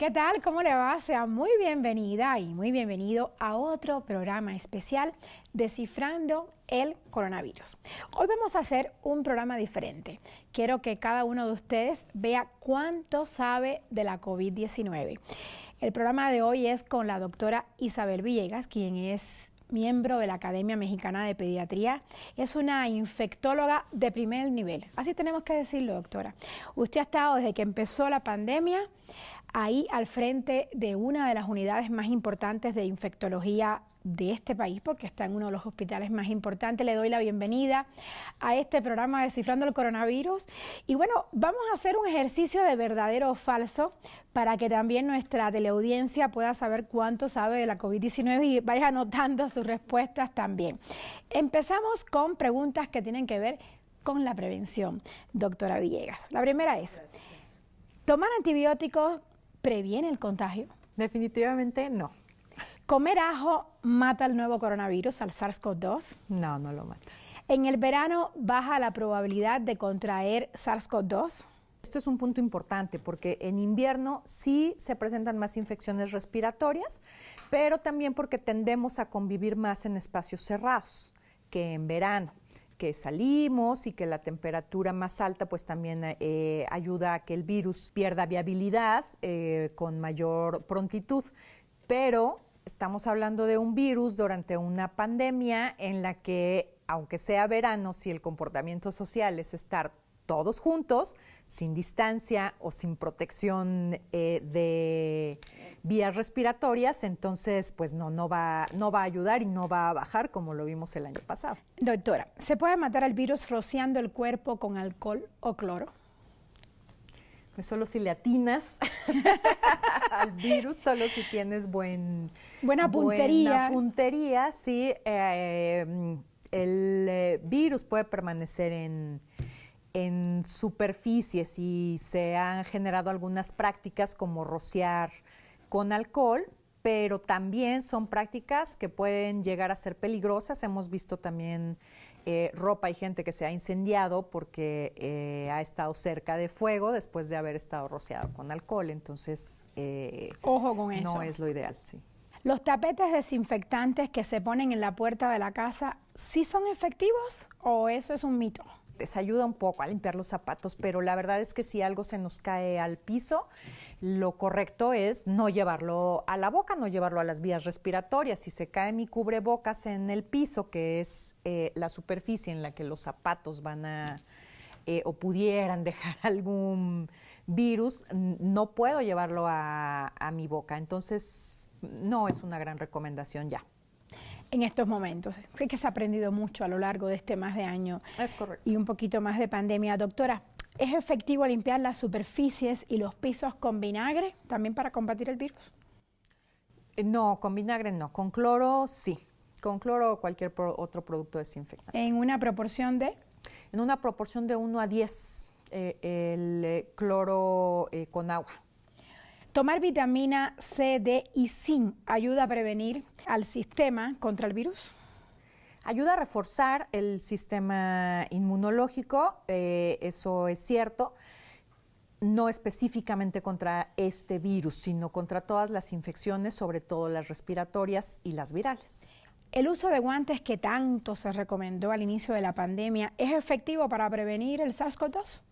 ¿Qué tal? ¿Cómo le va? Sea muy bienvenida y muy bienvenido a otro programa especial Descifrando el coronavirus. Hoy vamos a hacer un programa diferente. Quiero que cada uno de ustedes vea cuánto sabe de la COVID-19. El programa de hoy es con la doctora Isabel Villegas, quien es miembro de la Academia Mexicana de Pediatría, es una infectóloga de primer nivel. Así tenemos que decirlo, doctora. Usted ha estado desde que empezó la pandemia ahí al frente de una de las unidades más importantes de infectología de este país, porque está en uno de los hospitales más importantes. Le doy la bienvenida a este programa Descifrando el Coronavirus. Y bueno, vamos a hacer un ejercicio de verdadero o falso para que también nuestra teleaudiencia pueda saber cuánto sabe de la COVID-19 y vaya anotando sus respuestas también. Empezamos con preguntas que tienen que ver con la prevención, doctora Villegas. La primera es, ¿tomar antibióticos previene el contagio? Definitivamente no. ¿Comer ajo mata el nuevo coronavirus, al SARS-CoV-2? No, no lo mata. ¿En el verano baja la probabilidad de contraer SARS-CoV-2? Esto es un punto importante porque en invierno sí se presentan más infecciones respiratorias, pero también porque tendemos a convivir más en espacios cerrados que en verano que salimos y que la temperatura más alta pues también eh, ayuda a que el virus pierda viabilidad eh, con mayor prontitud. Pero estamos hablando de un virus durante una pandemia en la que, aunque sea verano, si el comportamiento social es estar todos juntos, sin distancia o sin protección eh, de vías respiratorias, entonces pues no, no va, no va a ayudar y no va a bajar como lo vimos el año pasado. Doctora, ¿se puede matar al virus rociando el cuerpo con alcohol o cloro? Pues solo si le atinas al virus, solo si tienes buen, buena puntería. Buena puntería, sí. Eh, el eh, virus puede permanecer en, en superficies y se han generado algunas prácticas como rociar con alcohol, pero también son prácticas que pueden llegar a ser peligrosas. Hemos visto también eh, ropa y gente que se ha incendiado porque eh, ha estado cerca de fuego después de haber estado rociado con alcohol. Entonces, eh, Ojo con eso. no es lo ideal. Sí. ¿Los tapetes desinfectantes que se ponen en la puerta de la casa sí son efectivos o eso es un mito? les ayuda un poco a limpiar los zapatos, pero la verdad es que si algo se nos cae al piso, lo correcto es no llevarlo a la boca, no llevarlo a las vías respiratorias. Si se cae mi cubrebocas en el piso, que es eh, la superficie en la que los zapatos van a eh, o pudieran dejar algún virus, no puedo llevarlo a mi boca. Entonces, no es una gran recomendación ya en estos momentos. Sé que se ha aprendido mucho a lo largo de este más de año. Y un poquito más de pandemia. Doctora, ¿es efectivo limpiar las superficies y los pisos con vinagre también para combatir el virus? Eh, no, con vinagre no. Con cloro sí. Con cloro o cualquier otro producto desinfectante. ¿En una proporción de? En una proporción de 1 a 10 eh, el eh, cloro con agua. Tomar vitamina C, D y zinc ayuda a prevenir al sistema contra el virus. Ayuda a reforzar el sistema inmunológico, eh, eso es cierto, no específicamente contra este virus, sino contra todas las infecciones, sobre todo las respiratorias y las virales. ¿El uso de guantes que tanto se recomendó al inicio de la pandemia es efectivo para prevenir el SARS-CoV-2?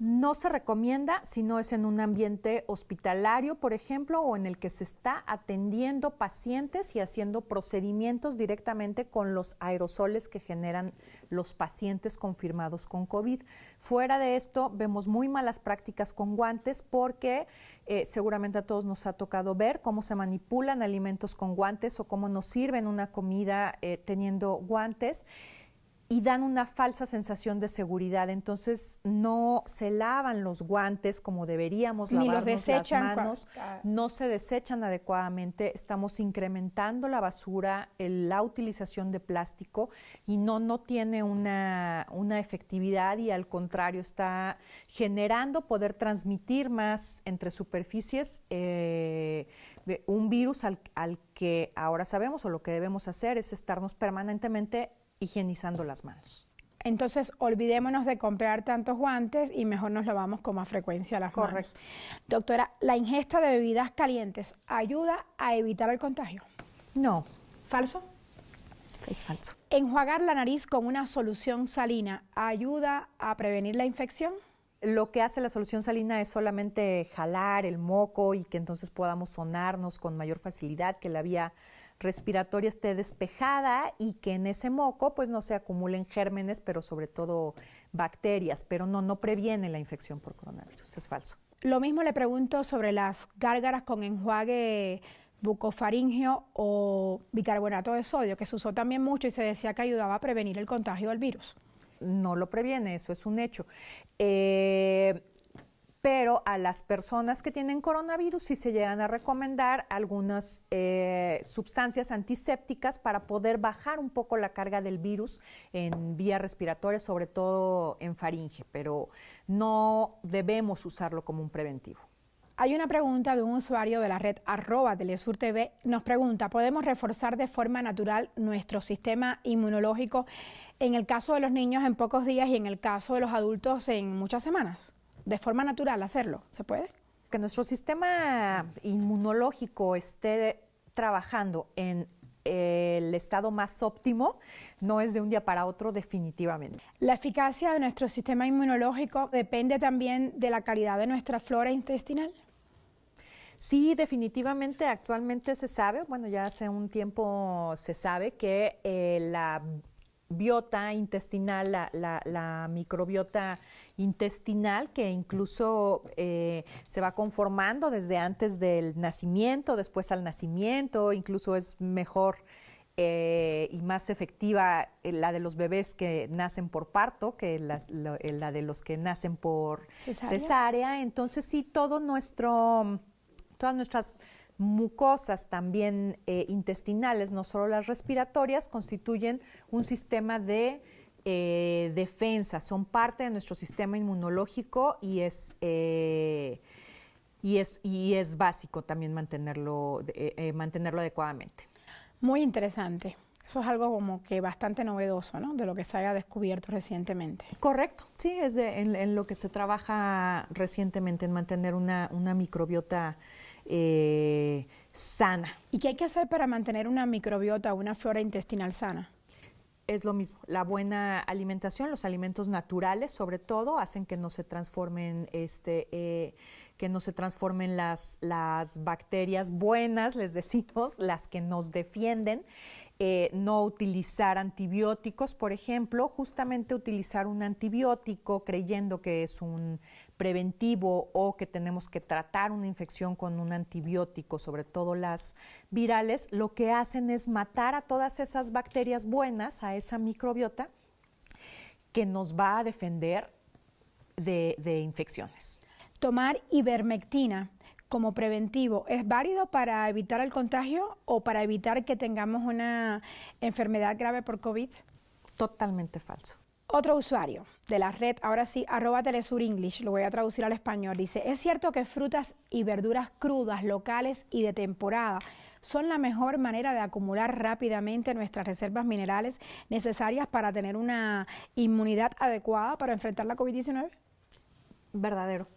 No se recomienda si no es en un ambiente hospitalario, por ejemplo, o en el que se está atendiendo pacientes y haciendo procedimientos directamente con los aerosoles que generan los pacientes confirmados con COVID. Fuera de esto, vemos muy malas prácticas con guantes porque eh, seguramente a todos nos ha tocado ver cómo se manipulan alimentos con guantes o cómo nos sirven una comida eh, teniendo guantes y dan una falsa sensación de seguridad. Entonces no se lavan los guantes como deberíamos lavarnos las manos, no se desechan adecuadamente. Estamos incrementando la basura, la utilización de plástico y no no tiene una, una efectividad y al contrario está generando poder transmitir más entre superficies. Eh, un virus al, al, que ahora sabemos o lo que debemos hacer es estarnos permanentemente higienizando las manos. Entonces, olvidémonos de comprar tantos guantes y mejor nos lavamos con más frecuencia las Correcto. Doctora, ¿la ingesta de bebidas calientes ayuda a evitar el contagio? No. ¿Falso? Es falso. ¿Enjuagar la nariz con una solución salina ayuda a prevenir la infección? Lo que hace la solución salina es solamente jalar el moco y que entonces podamos sonarnos con mayor facilidad que la vía respiratoria esté despejada y que en ese moco pues no se acumulen gérmenes, pero sobre todo bacterias, pero no, no previene la infección por coronavirus, es falso. Lo mismo le pregunto sobre las gárgaras con enjuague bucofaringio o bicarbonato de sodio, que se usó también mucho y se decía que ayudaba a prevenir el contagio del virus. No lo previene, eso es un hecho. Eh, pero a las personas que tienen coronavirus sí se llegan a recomendar algunas eh, sustancias antisépticas para poder bajar un poco la carga del virus en vías respiratorias, sobre todo en faringe, pero no debemos usarlo como un preventivo. Hay una pregunta de un usuario de la red arroba Telesur TV. Nos pregunta, ¿podemos reforzar de forma natural nuestro sistema inmunológico en el caso de los niños en pocos días y en el caso de los adultos en muchas semanas? de forma natural hacerlo. ¿Se puede? Que nuestro sistema inmunológico esté trabajando en el estado más óptimo no es de un día para otro definitivamente. La eficacia de nuestro sistema inmunológico depende también de la calidad de nuestra flora intestinal. Sí, definitivamente actualmente se sabe, bueno, ya hace un tiempo se sabe que eh, la biota intestinal, la, la, microbiota intestinal que incluso eh, se va conformando desde antes del nacimiento, después al nacimiento, incluso es mejor eh, y más efectiva eh, la de los bebés que nacen por parto que la, de los que nacen por cesárea. cesárea. Entonces sí, todo nuestro, todas nuestras mucosas también eh, intestinales, no solo las respiratorias, constituyen un sistema de eh, defensa, son parte de nuestro sistema inmunológico y es, eh, y es, y es básico también mantenerlo, mantenerlo adecuadamente. Muy interesante. Eso es algo como que bastante novedoso, ¿no? De lo que se haya descubierto recientemente. Correcto, sí, es en, lo que se trabaja recientemente, en mantener una, una microbiota eh, sana. ¿Y qué hay que hacer para mantener una microbiota, una flora intestinal sana? es lo mismo. La buena alimentación, los alimentos naturales, sobre todo, hacen que no se transformen, este, eh, que no se transformen las, bacterias buenas, les decimos, las que nos defienden. Eh, no utilizar antibióticos, por ejemplo, justamente utilizar un antibiótico creyendo que es un preventivo o que tenemos que tratar una infección con un antibiótico, sobre todo las virales, lo que hacen es matar a todas esas bacterias buenas, a esa microbiota, que nos va a defender de, infecciones. Tomar ivermectina como preventivo, ¿es válido para evitar el contagio o para evitar que tengamos una enfermedad grave por COVID? Totalmente falso. Otro usuario de la red, ahora sí, arroba Telesur English, lo voy a traducir al español, dice, es cierto que frutas y verduras crudas, locales y de temporada son la mejor manera de acumular rápidamente nuestras reservas minerales necesarias para tener una inmunidad adecuada para enfrentar la COVID-19. Verdadero.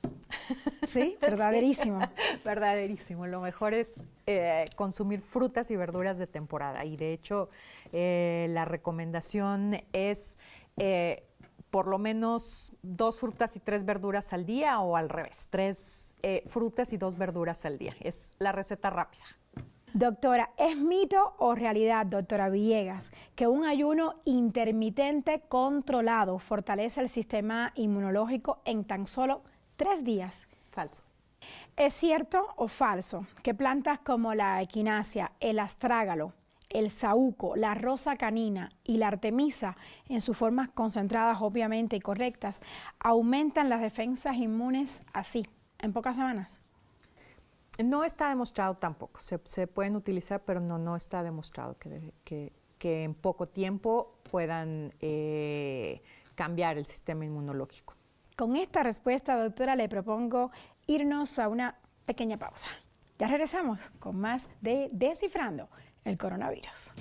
Sí, verdaderísimo. verdaderísimo. Lo mejor es eh, consumir frutas y verduras de temporada. Y de hecho, eh, la recomendación es eh, por lo menos dos frutas y tres verduras al día o al revés, tres eh, frutas y dos verduras al día. Es la receta rápida. Doctora, ¿es mito o realidad, doctora Villegas, que un ayuno intermitente controlado fortalece el sistema inmunológico en tan solo tres días? Falso. ¿Es cierto o falso que plantas como la equinacia, el astrágalo, el saúco, la rosa canina y la artemisa, en sus formas concentradas obviamente y correctas, aumentan las defensas inmunes así, en pocas semanas. No está demostrado tampoco, se, pueden utilizar, pero no, no está demostrado que, que, en poco tiempo puedan eh, cambiar el sistema inmunológico. Con esta respuesta, doctora, le propongo irnos a una pequeña pausa. Ya regresamos con más de Descifrando el coronavirus.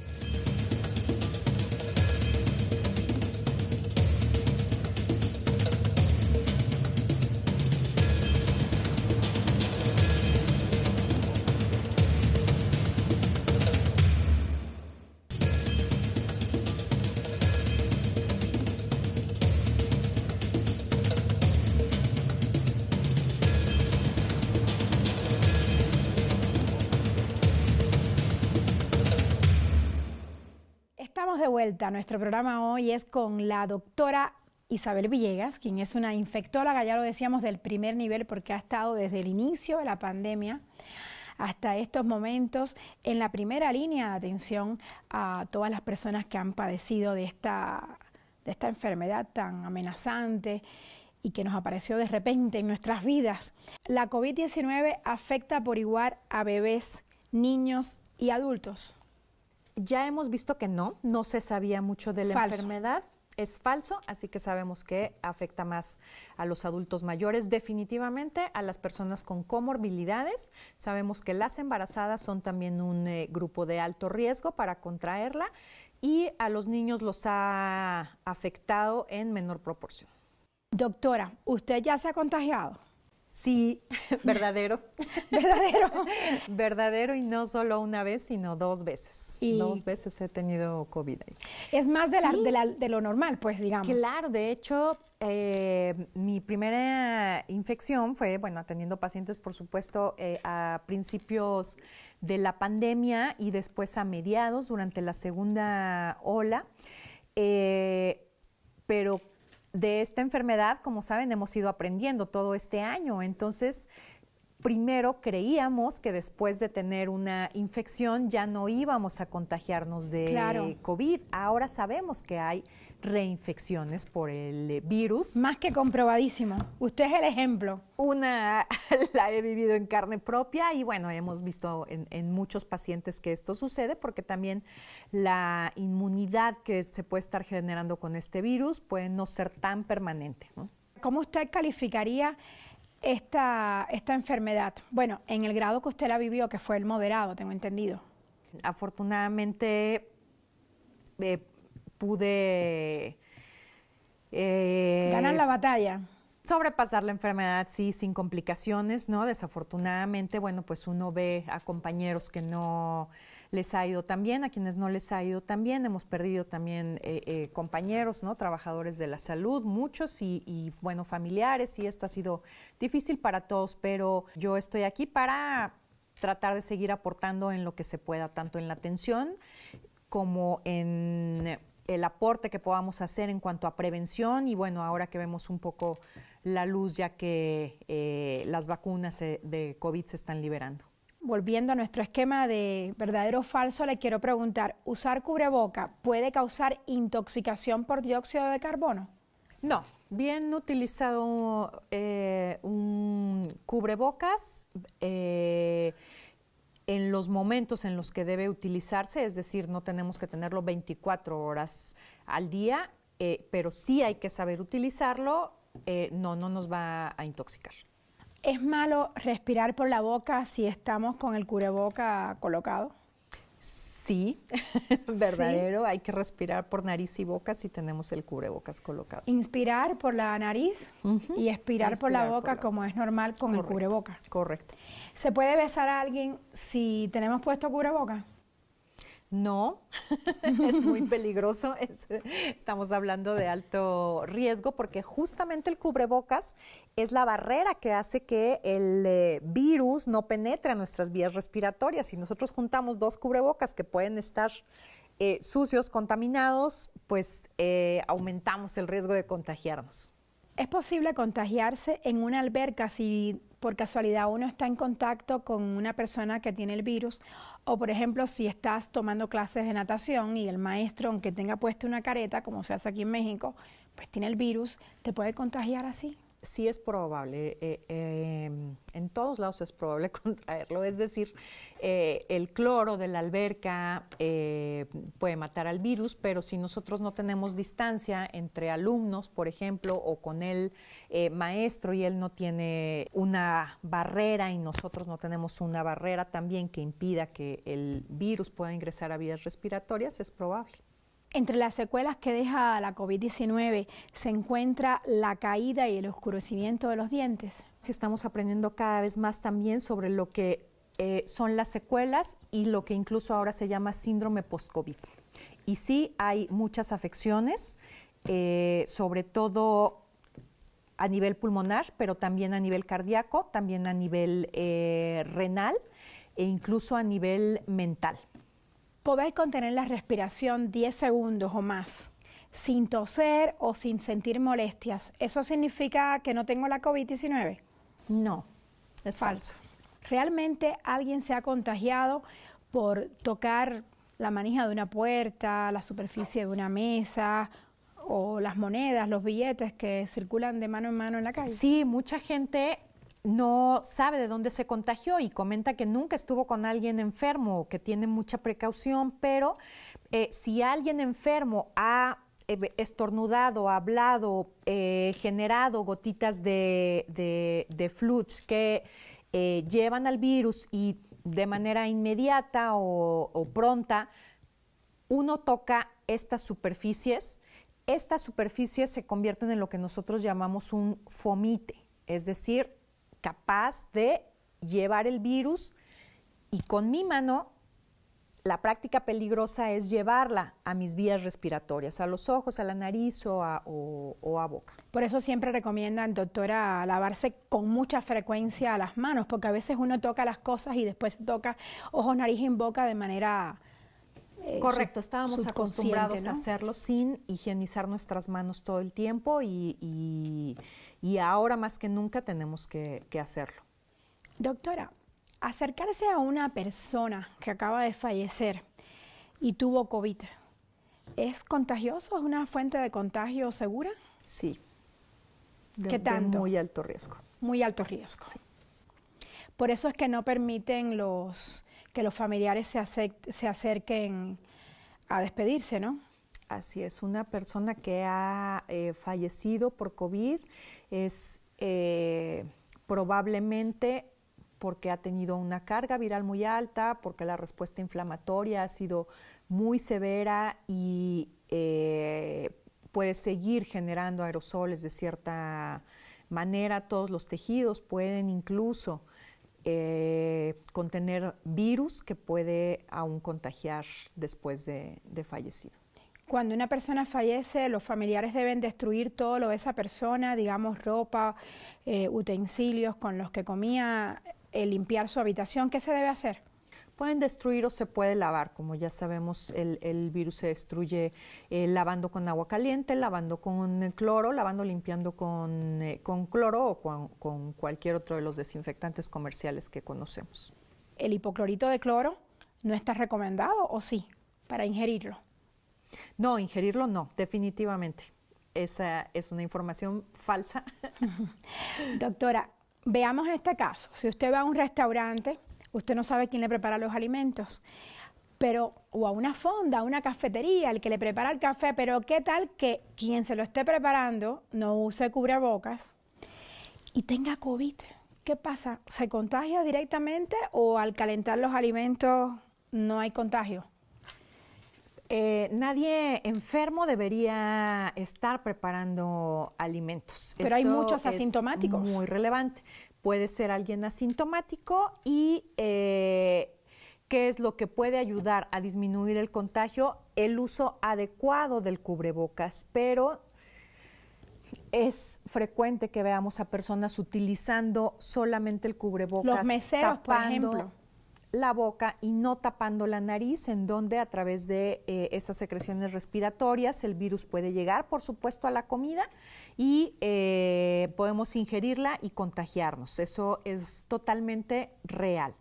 Nuestro programa hoy es con la doctora Isabel Villegas, quien es una infectóloga, ya lo decíamos, del primer nivel porque ha estado desde el inicio de la pandemia hasta estos momentos en la primera línea de atención a todas las personas que han padecido de esta, de esta enfermedad tan amenazante y que nos apareció de repente en nuestras vidas. La COVID-19 afecta por igual a bebés, niños y adultos. Ya hemos visto que no, no se sabía mucho de la enfermedad. Es falso, así que sabemos que afecta más a los adultos mayores, definitivamente a las personas con comorbilidades. Sabemos que las embarazadas son también un eh, grupo de alto riesgo para contraerla y a los niños los ha afectado en menor proporción. Doctora, ¿usted ya se ha contagiado? Sí, verdadero. verdadero. verdadero y no solo una vez, sino dos veces. dos veces he tenido COVID. Es más de, lo normal, pues digamos. Claro, de hecho, eh, mi primera infección fue, bueno, atendiendo pacientes, por supuesto, eh, a principios de la pandemia y después a mediados durante la segunda ola. Eh, pero de esta enfermedad, como saben, hemos ido aprendiendo todo este año. Entonces, primero creíamos que después de tener una infección ya no íbamos a contagiarnos de COVID. Ahora sabemos que hay reinfecciones por el eh, virus. Más que comprobadísima. Usted es el ejemplo. Una la he vivido en carne propia y bueno, hemos visto en, muchos pacientes que esto sucede porque también la inmunidad que se puede estar generando con este virus puede no ser tan permanente. ¿Cómo usted calificaría esta, esta enfermedad? Bueno, en el grado que usted la vivió, que fue el moderado, tengo entendido. Afortunadamente... Eh, pude... Eh, Ganar la batalla. Sobrepasar la enfermedad, sí, sin complicaciones, ¿no? Desafortunadamente, bueno, pues uno ve a compañeros que no les ha ido tan bien, a quienes no les ha ido tan bien. Hemos perdido también eh, eh, compañeros, ¿no? Trabajadores de la salud, muchos, y, y, bueno, familiares, y esto ha sido difícil para todos, pero yo estoy aquí para tratar de seguir aportando en lo que se pueda, tanto en la atención como en el aporte que podamos hacer en cuanto a prevención y bueno, ahora que vemos un poco la luz ya que eh, las vacunas eh, de COVID se están liberando. Volviendo a nuestro esquema de verdadero o falso, le quiero preguntar, ¿usar cubreboca puede causar intoxicación por dióxido de carbono? No, bien utilizado eh, un cubrebocas en los momentos en los que debe utilizarse, es decir, no tenemos que tenerlo 24 horas al día, eh, pero sí hay que saber utilizarlo, eh, no, no nos va a intoxicar. ¿Es malo respirar por la boca si estamos con el cureboca colocado? sí, verdadero, hay que respirar por nariz y boca si tenemos el cubrebocas colocado. Inspirar por la nariz y expirar, por la boca como es normal con el cubreboca. Correcto. ¿Se puede besar a alguien si tenemos puesto cubrebocas? No, es muy peligroso. estamos hablando de alto riesgo porque justamente el cubrebocas es la barrera que hace que el eh, virus no penetre a nuestras vías respiratorias. Si nosotros juntamos dos cubrebocas que pueden estar eh, sucios, contaminados, pues eh, aumentamos el riesgo de contagiarnos. ¿Es posible contagiarse en una alberca si por casualidad uno está en contacto con una persona que tiene el virus? O por ejemplo, si estás tomando clases de natación y el maestro, aunque tenga puesta una careta, como se hace aquí en México, pues tiene el virus, ¿te puede contagiar así? sí es probable, eh, em, en todos lados es probable contraerlo, es decir, eh, el cloro de la alberca eh, puede matar al virus, pero si nosotros no tenemos distancia entre alumnos, por ejemplo, o con el maestro y él no tiene una barrera y nosotros no tenemos una barrera también que impida que el virus pueda ingresar a vías respiratorias, es probable. Entre las secuelas que deja la COVID-19 se encuentra la caída y el oscurecimiento de los dientes. Sí, estamos aprendiendo cada vez más también sobre lo que eh, son las secuelas y lo que incluso ahora se llama síndrome post-COVID. Y sí, hay muchas afecciones, eh, sobre todo a nivel pulmonar, pero también a nivel cardíaco, también a nivel eh, renal e incluso a nivel mental. Poder contener la respiración 10 segundos o más sin toser o sin sentir molestias, ¿eso significa que no tengo la COVID-19? No, es falso. Realmente alguien se ha contagiado por tocar la manija de una puerta, la superficie de una mesa o las monedas, los billetes que circulan de mano en mano en la calle. Sí, mucha gente no sabe de dónde se contagió y comenta que nunca estuvo con alguien enfermo que tiene mucha precaución, pero eh, si alguien enfermo ha eh, estornudado, hablado, eh, generado gotitas de, de, que llevan al virus y de manera inmediata o pronta, uno toca estas superficies, estas superficies se convierten en lo que nosotros llamamos un fomite, es decir, capaz de llevar el virus y con mi mano la práctica peligrosa es llevarla a mis vías respiratorias, a los ojos, a la nariz o a, boca. Por eso siempre recomiendan, doctora, lavarse con mucha frecuencia las manos, porque a veces uno toca las cosas y después toca ojos, nariz y boca de manera... Eh, Correcto, estábamos acostumbrados a hacerlo sin higienizar nuestras manos todo el tiempo y y ahora más que nunca tenemos que, hacerlo. Doctora, acercarse a una persona que acaba de fallecer y tuvo COVID, ¿es contagioso? ¿Es una fuente de contagio segura? Sí. ¿Qué tanto? muy alto riesgo. Muy alto riesgo. Por eso es que no permiten los que los familiares se, acerquen a despedirse, ¿no? Así es, una persona que ha eh, fallecido por COVID es eh, probablemente porque ha tenido una carga viral muy alta, porque la respuesta inflamatoria ha sido muy severa y eh, puede seguir generando aerosoles de cierta manera. Todos los tejidos pueden incluso eh, contener virus que puede aún contagiar después de fallecido. Cuando una persona fallece, los familiares deben destruir todo lo de esa persona, digamos ropa, eh, utensilios con los que comía, el eh, limpiar su habitación. ¿Qué se debe hacer? pueden destruir o se puede lavar. Como ya sabemos, el, virus se destruye eh, lavando con agua caliente, lavando con cloro, lavando, limpiando con, cloro o con, cualquier otro de los desinfectantes comerciales que conocemos. ¿El hipoclorito de cloro no está recomendado o sí para ingerirlo? No, ingerirlo no, definitivamente. Esa es una información falsa. Doctora, veamos este caso. Si usted va a un restaurante, usted no sabe quién le prepara los alimentos, pero o a una fonda, a una cafetería, el que le prepara el café, pero qué tal que quien se lo esté preparando no use cubrebocas y tenga COVID. ¿Qué pasa? ¿Se contagia directamente o al calentar los alimentos no hay contagio? Eh, nadie enfermo debería estar preparando alimentos. Pero hay muchos asintomáticos. muy relevante. Puede ser alguien asintomático y eh, qué es lo que puede ayudar a disminuir el contagio, el uso adecuado del cubrebocas, pero es frecuente que veamos a personas utilizando solamente el cubrebocas. Los meseros, por ejemplo la boca y no tapando la nariz, en donde a través de eh, esas secreciones respiratorias el virus puede llegar, por supuesto, a la comida y eh, podemos ingerirla y contagiarnos. Eso es totalmente real.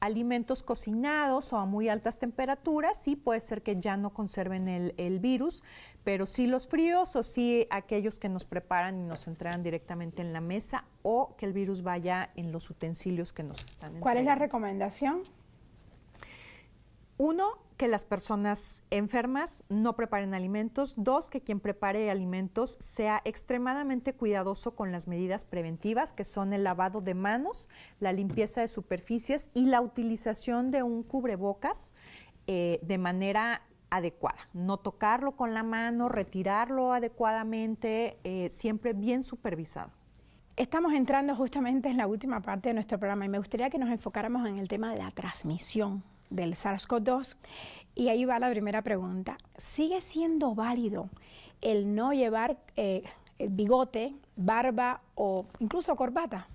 Alimentos cocinados o a muy altas temperaturas, sí puede ser que ya no conserven el virus, pero sí los fríos o sí aquellos que nos preparan y nos entregan directamente en la mesa o que el virus vaya en los utensilios que nos están ¿Cuál es la recomendación? Uno, que las personas enfermas no preparen alimentos. Dos, que quien prepare alimentos sea extremadamente cuidadoso con las medidas preventivas, que son el lavado de manos, la limpieza de superficies y la utilización de un cubrebocas eh, de manera adecuada, no tocarlo con la mano, retirarlo adecuadamente, eh, siempre bien supervisado. Estamos entrando justamente en la última parte de nuestro programa y me gustaría que nos enfocáramos en el tema de la transmisión del SARS-CoV-2 y ahí va la primera pregunta. ¿Sigue siendo válido el no llevar eh, bigote, barba o incluso corbata?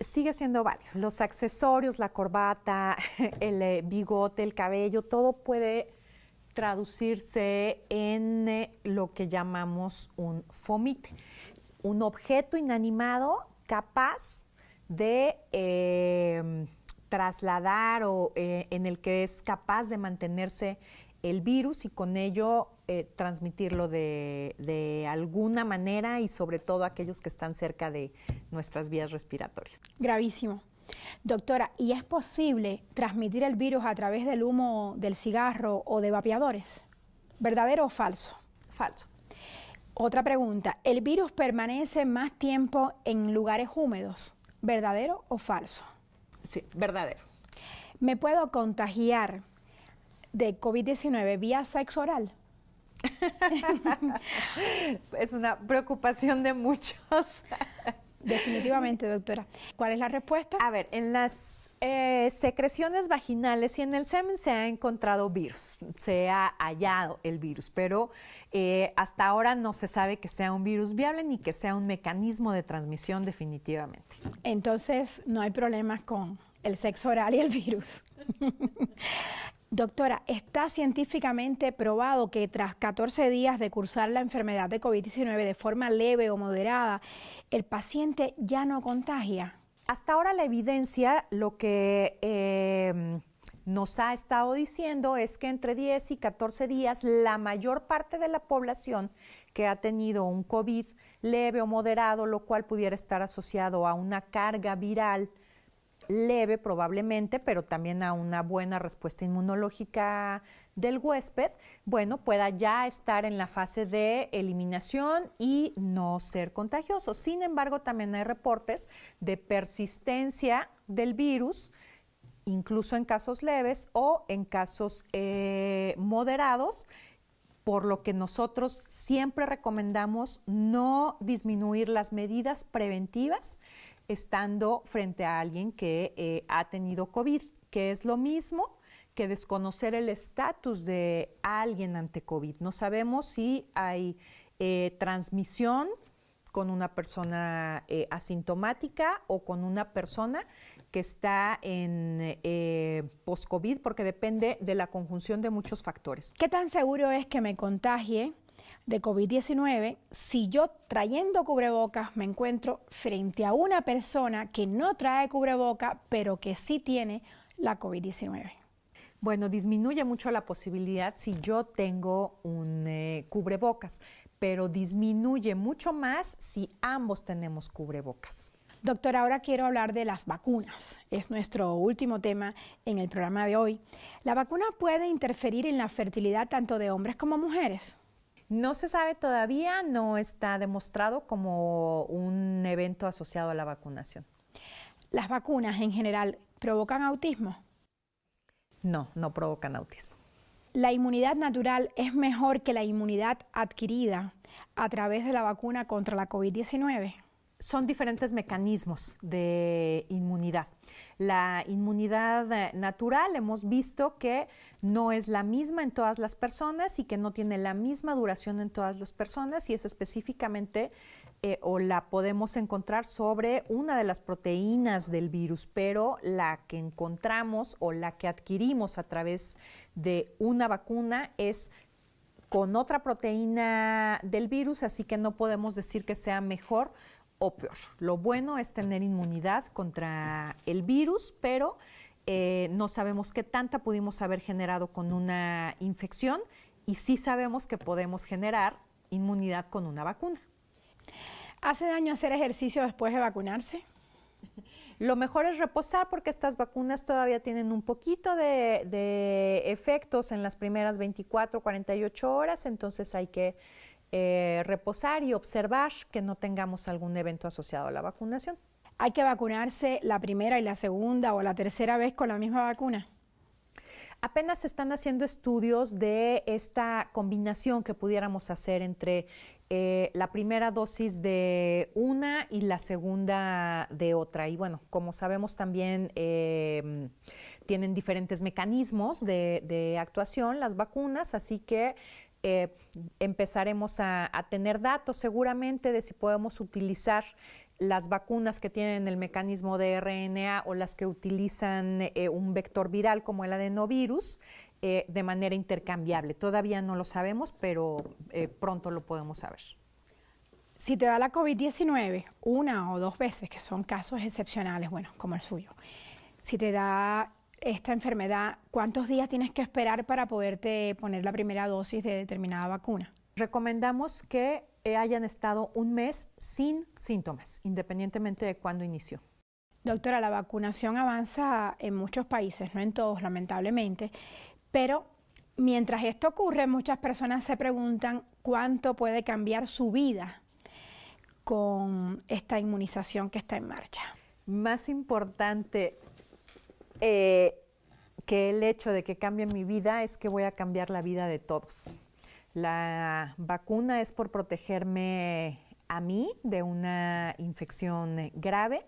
sigue siendo válido. Los accesorios, la corbata, el eh, bigote, el cabello, todo puede traducirse en eh, lo que llamamos un fomite, un objeto inanimado capaz de em, trasladar o eh, en el que es capaz de mantenerse el virus y con ello eh, transmitirlo de, alguna manera y sobre todo aquellos que están cerca de nuestras vías respiratorias. Gravísimo. Doctora, ¿y es posible transmitir el virus a través del humo del cigarro o de vapeadores? ¿Verdadero o falso? Falso. Otra pregunta, ¿el virus permanece más tiempo en lugares húmedos? ¿Verdadero o falso? Sí, verdadero. ¿Me puedo contagiar de COVID-19 vía sexo oral? es una preocupación de muchos. Definitivamente, doctora. ¿Cuál es la respuesta? A ver, en las eh, secreciones vaginales y en el semen se ha encontrado virus, se ha hallado el virus, pero eh, hasta ahora no se sabe que sea un virus viable ni que sea un mecanismo de transmisión definitivamente. Entonces, no hay problemas con el sexo oral y el virus. Doctora, ¿está científicamente probado que tras 14 días de cursar la enfermedad de COVID-19 de forma leve o moderada, el paciente ya no contagia? Hasta ahora la evidencia lo que em, nos ha estado diciendo es que entre 10 y 14 días la mayor parte de la población que ha tenido un COVID leve o moderado, lo cual pudiera estar asociado a una carga viral, leve probablemente, pero también a una buena respuesta inmunológica del huésped, bueno, pueda ya estar en la fase de eliminación y no ser contagioso. Sin embargo, también hay reportes de persistencia del virus, incluso en casos leves o en casos eh, moderados por lo que nosotros siempre recomendamos no disminuir las medidas preventivas estando frente a alguien que eh, ha tenido COVID, que es lo mismo que desconocer el estatus de alguien ante COVID. No sabemos si hay eh, transmisión con una persona eh, asintomática o con una persona que está en post-COVID, porque depende de la conjunción de muchos factores. ¿Qué tan seguro es que me contagie? de COVID-19 si yo trayendo cubrebocas me encuentro frente a una persona que no trae cubreboca, pero que sí tiene la COVID-19? Bueno, disminuye mucho la posibilidad si yo tengo un eh, cubrebocas, pero disminuye mucho más si ambos tenemos cubrebocas. Doctor, ahora quiero hablar de las vacunas. Es nuestro último tema en el programa de hoy. ¿La vacuna puede interferir en la fertilidad tanto de hombres como mujeres? No se sabe todavía, no está demostrado como un evento asociado a la vacunación. ¿Las vacunas en general provocan autismo? No, no provocan autismo. La inmunidad natural es mejor que la inmunidad adquirida a través de la vacuna contra la COVID-19. Son diferentes mecanismos de inmunidad la inmunidad eh, natural hemos visto que no es la misma en todas las personas y que no tiene la misma duración en todas las personas y es específicamente eh, o la podemos encontrar sobre una de las proteínas del virus, pero la que encontramos o la que adquirimos a través de una vacuna es con otra proteína del virus, así que no podemos decir que sea mejor o peor. Lo bueno es tener inmunidad contra el virus, pero eh, no sabemos qué tanta pudimos haber generado con una infección y sí sabemos que podemos generar inmunidad con una vacuna. ¿Hace daño hacer ejercicio después de vacunarse? Lo mejor es reposar porque estas vacunas todavía tienen un poquito de, de efectos en las primeras 24, 48 horas, entonces hay que eh, reposar y observar que no tengamos algún evento asociado a la vacunación. ¿Hay que vacunarse la primera y la segunda o la tercera vez con la misma vacuna? Apenas se están haciendo estudios de esta combinación que pudiéramos hacer entre eh, la primera dosis de una y la segunda de otra. Y bueno, como sabemos también eh, tienen diferentes mecanismos de actuación las vacunas, así que eh, empezaremos a, tener datos seguramente de si podemos utilizar las vacunas que tienen el mecanismo de RNA o las que utilizan eh, un vector viral como el adenovirus eh, de manera intercambiable. Todavía no lo sabemos, pero pronto lo podemos saber. Si te da la COVID-19 una o dos veces, que son casos excepcionales, bueno, como el suyo, si te da esta enfermedad, ¿cuántos días tienes que esperar para poderte poner la primera dosis de determinada vacuna? Recomendamos que eh, hayan estado un mes sin síntomas, independientemente de cuándo inició. Doctora, la vacunación avanza en muchos países, no en todos, lamentablemente, pero mientras esto ocurre, muchas personas se preguntan cuánto puede cambiar su vida con esta inmunización que está en marcha. Más importante, eh, que el hecho de que cambie mi vida es que voy a cambiar la vida de todos. La vacuna es por protegerme a mí de una infección grave,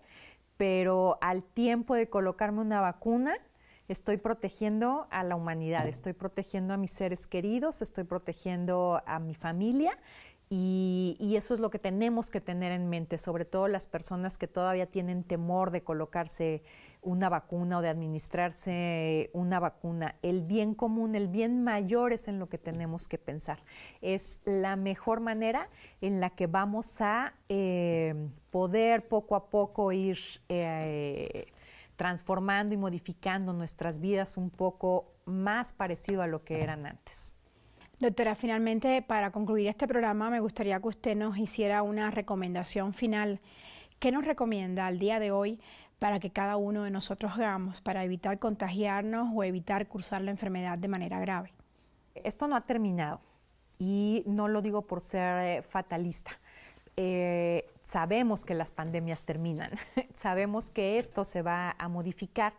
pero al tiempo de colocarme una vacuna, estoy protegiendo a la humanidad, estoy protegiendo a mis seres queridos, estoy protegiendo a mi familia. Y, y, eso es lo que tenemos que tener en mente, sobre todo las personas que todavía tienen temor de colocarse una vacuna o de administrarse una vacuna. El bien común, el bien mayor es en lo que tenemos que pensar. Es la mejor manera en la que vamos a eh, poder poco a poco ir eh, transformando y modificando nuestras vidas un poco más parecido a lo que eran antes. Doctora, finalmente, para concluir este programa, me gustaría que usted nos hiciera una recomendación final. ¿Qué nos recomienda al día de hoy para que cada uno de nosotros hagamos para evitar contagiarnos o evitar cursar la enfermedad de manera grave. Esto no ha terminado y no lo digo por ser eh, fatalista. Eh, sabemos que las pandemias terminan, sabemos que esto se va a modificar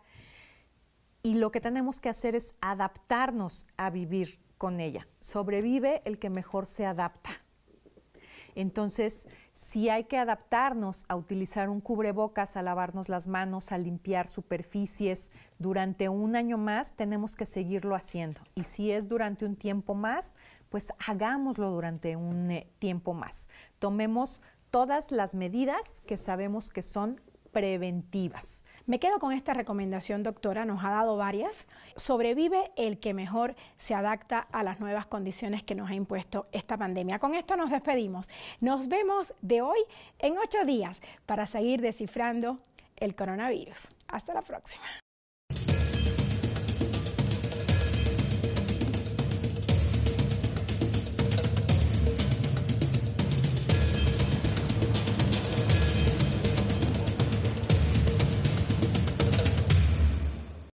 y lo que tenemos que hacer es adaptarnos a vivir con ella. Sobrevive el que mejor se adapta. Entonces, si hay que adaptarnos a utilizar un cubrebocas, a lavarnos las manos, a limpiar superficies durante un año más, tenemos que seguirlo haciendo. Y si es durante un tiempo más, pues hagámoslo durante un eh, tiempo más. Tomemos todas las medidas que sabemos que son preventivas. Me quedo con esta recomendación, doctora, nos ha dado varias. Sobrevive el que mejor se adapta a las nuevas condiciones que nos ha impuesto esta pandemia. Con esto nos despedimos. Nos vemos de hoy en ocho días para seguir descifrando el coronavirus. Hasta la próxima.